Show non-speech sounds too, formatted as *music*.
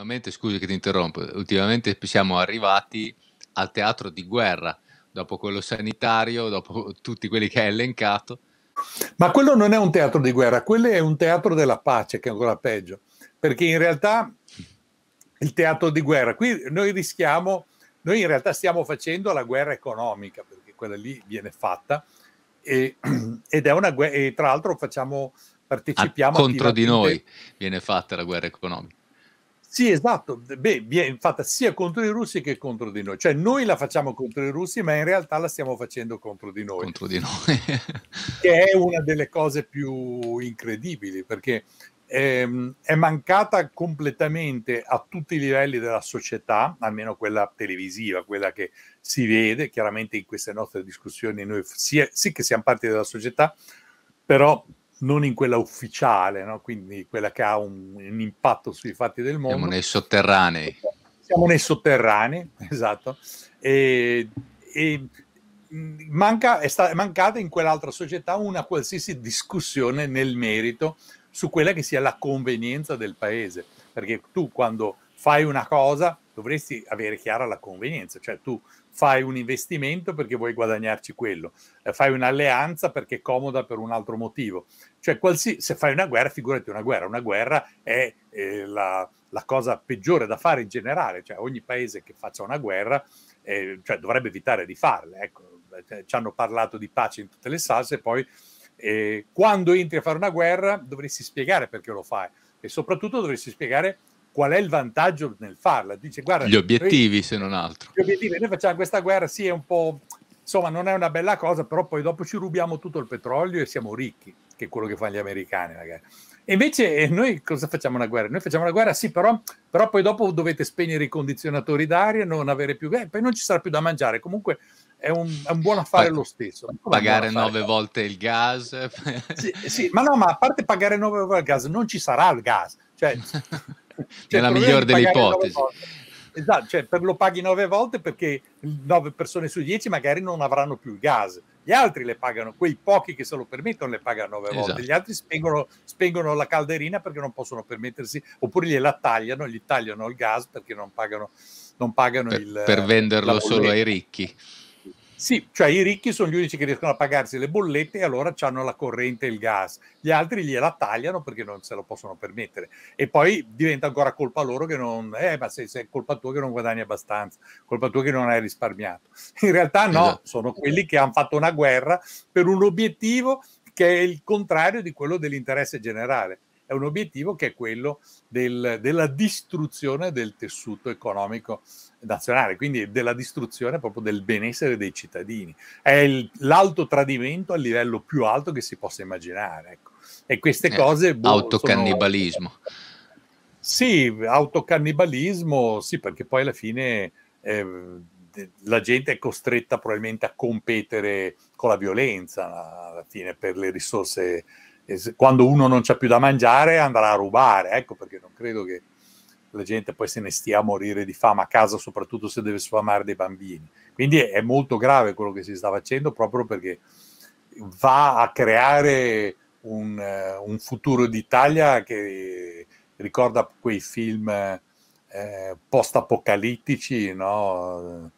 ultimamente, scusi che ti interrompo, ultimamente siamo arrivati al teatro di guerra, dopo quello sanitario, dopo tutti quelli che hai elencato. Ma quello non è un teatro di guerra, quello è un teatro della pace, che è ancora peggio, perché in realtà il teatro di guerra, qui noi rischiamo, noi in realtà stiamo facendo la guerra economica, perché quella lì viene fatta, e, *clears throat* ed è una guerra, e tra l'altro facciamo, partecipiamo... A, contro di noi viene fatta la guerra economica. Sì, esatto. Beh, è fatta sia contro i russi che contro di noi. Cioè, noi la facciamo contro i russi, ma in realtà la stiamo facendo contro di noi. Contro di noi. *laughs* che è una delle cose più incredibili, perché ehm, è mancata completamente a tutti i livelli della società, almeno quella televisiva, quella che si vede. Chiaramente in queste nostre discussioni noi sì, sì che siamo parte della società, però non in quella ufficiale, no? quindi quella che ha un, un, impatto sui fatti del mondo. Siamo nei sotterranei. Siamo nei sotterranei, *laughs* esatto. E, e manca, è, sta, mancata in quell'altra società una qualsiasi discussione nel merito su quella che sia la convenienza del paese, perché tu quando fai una cosa, dovresti avere chiara la convenienza, cioè tu fai un investimento perché vuoi guadagnarci quello, eh, fai un'alleanza perché è comoda per un altro motivo. Cioè, se fai una guerra, figurati una guerra, una guerra è eh, la, la, cosa peggiore da fare in generale, cioè ogni paese che faccia una guerra eh, cioè, dovrebbe evitare di farle. Ecco, eh, ci hanno parlato di pace in tutte le salse, poi eh, quando entri a fare una guerra dovresti spiegare perché lo fai e soprattutto dovresti spiegare qual è il vantaggio nel farla? Dice, guarda, gli obiettivi noi, se non altro. Gli obiettivi, noi facciamo questa guerra, sì, è un po', insomma, non è una bella cosa, però poi dopo ci rubiamo tutto il petrolio e siamo ricchi, che è quello che fanno gli americani, magari. E invece eh, noi cosa facciamo una guerra? Noi facciamo una guerra, sì, però, però poi dopo dovete spegnere i condizionatori d'aria, non avere più, eh, poi non ci sarà più da mangiare. Comunque è un, è un, buon affare Pag- lo stesso. Come pagare nove volte il gas. Sì, sì, ma no, ma a parte pagare nove volte il gas, non ci sarà il gas. Cioè, *laughs* cioè, nella migliore delle ipotesi. Esatto, cioè per lo paghi nove volte perché nove persone su dieci magari non avranno più il gas. Gli altri le pagano, quei pochi che se lo permettono le pagano nove esatto. volte, gli esatto. altri spengono, spengono, la calderina perché non possono permettersi, oppure gliela tagliano, gli tagliano il gas perché non pagano, non pagano per, il... Per venderlo solo ai ricchi. Sì, cioè i ricchi sono gli unici che riescono a pagarsi le bollette e allora hanno la corrente e il gas. Gli altri gliela tagliano perché non se lo possono permettere. E poi diventa ancora colpa loro che non... Eh, ma se, se è colpa tua che non guadagni abbastanza, colpa tua che non hai risparmiato. *laughs* In realtà no, esatto. sono quelli che hanno fatto una guerra per un obiettivo che è il contrario di quello dell'interesse generale è un obiettivo che è quello del, della distruzione del tessuto economico nazionale, quindi della distruzione proprio del benessere dei cittadini. È il, l'alto tradimento a livello più alto che si possa immaginare. Ecco. E queste eh, cose... boh, autocannibalismo. Sono... Sì, autocannibalismo, sì, perché poi alla fine... Eh, la gente è costretta probabilmente a competere con la violenza alla fine per le risorse quando uno non c'ha più da mangiare andrà a rubare, ecco perché non credo che la gente poi se ne stia a morire di fame a casa, soprattutto se deve sfamare dei bambini. Quindi è molto grave quello che si sta facendo proprio perché va a creare un, eh, un futuro d'Italia che ricorda quei film eh, post-apocalittici, no?